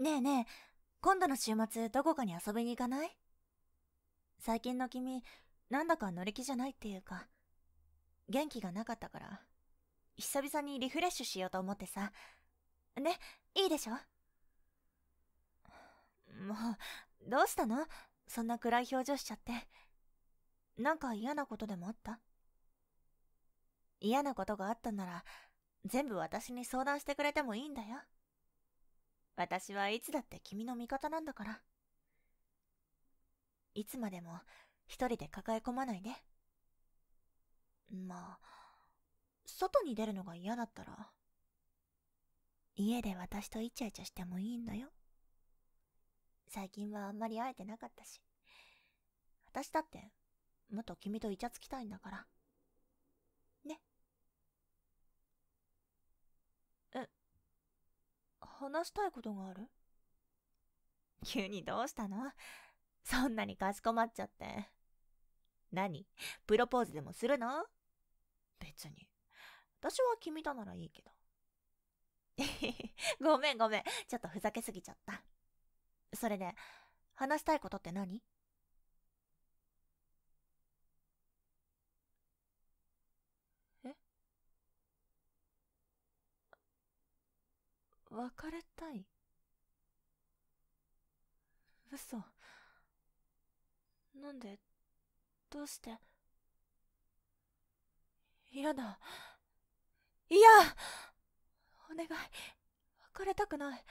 ねえねえ、今度の週末どこかに遊びに行かない最近の君、なんだか乗り気じゃないっていうか、元気がなかったから、久々にリフレッシュしようと思ってさ。ね、いいでしょもう、どうしたのそんな暗い表情しちゃって。なんか嫌なことでもあった嫌なことがあったなら、全部私に相談してくれてもいいんだよ。私はいつだって君の味方なんだから。いつまでも一人で抱え込まないで。まあ、外に出るのが嫌だったら、家で私とイチャイチャしてもいいんだよ。最近はあんまり会えてなかったし。私だって、もっと君とイチャつきたいんだから。話したいことがある急にどうしたのそんなにかしこまっちゃって。何プロポーズでもするの別に。私は君とならいいけど。ごめんごめん。ちょっとふざけすぎちゃった。それで、話したいことって何別れたい嘘。なんで、どうして。嫌だ。嫌お願い、別れたくない。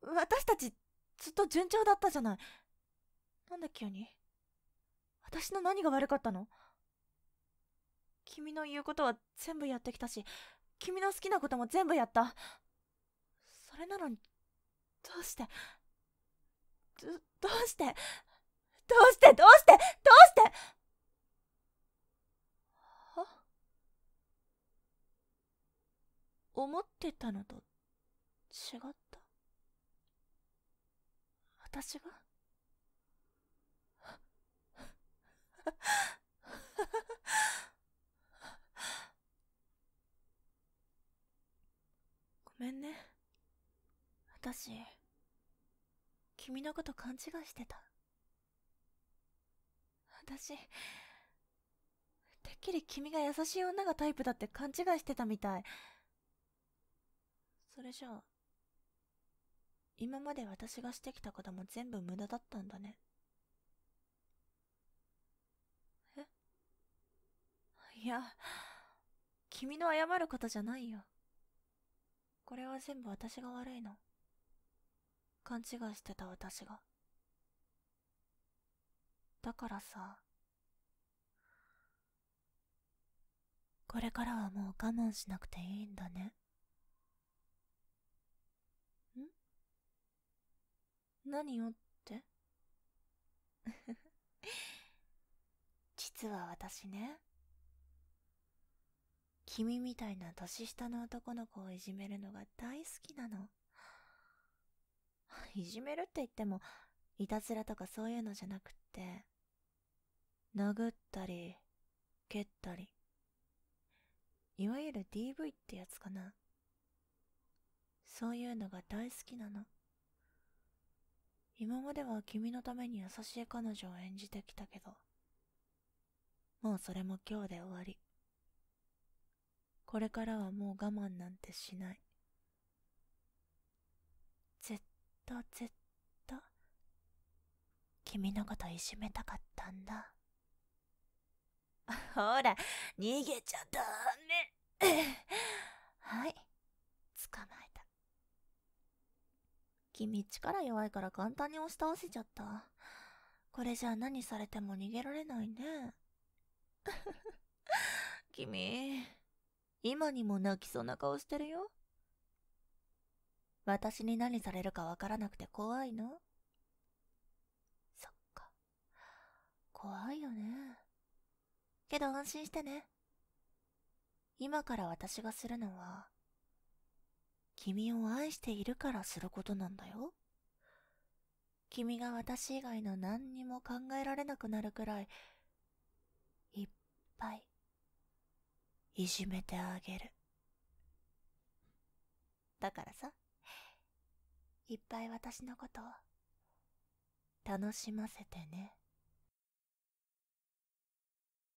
私たち、ずっと順調だったじゃない。なんで急に私の何が悪かったの君の言うことは全部やってきたし、君の好きなことも全部やった。それなのに、どうして、ど、どうして、どうして、どうして、どうしては思ってたのと違った私がごめんね。私君のこと勘違いしてた私てっきり君が優しい女がタイプだって勘違いしてたみたいそれじゃあ今まで私がしてきたことも全部無駄だったんだねえいや君の謝ることじゃないよこれは全部私が悪いの勘違いしてた私が。だからさ、これからはもう我慢しなくていいんだね。ん何をって 実は私ね、君みたいな年下の男の子をいじめるのが大好きなの。いじめるって言っても、いたずらとかそういうのじゃなくって、殴ったり、蹴ったり。いわゆる DV ってやつかな。そういうのが大好きなの。今までは君のために優しい彼女を演じてきたけど、もうそれも今日で終わり。これからはもう我慢なんてしない。とずっと君のこといじめたかったんだ ほら逃げちゃダメ はい捕まえた君力弱いから簡単に押し倒せちゃったこれじゃ何されても逃げられないね 君今にも泣きそうな顔してるよ私に何されるかわからなくて怖いのそっか。怖いよね。けど安心してね。今から私がするのは、君を愛しているからすることなんだよ。君が私以外の何にも考えられなくなるくらい、いっぱい、いじめてあげる。だからさ。いっぱい私のことを楽しませてね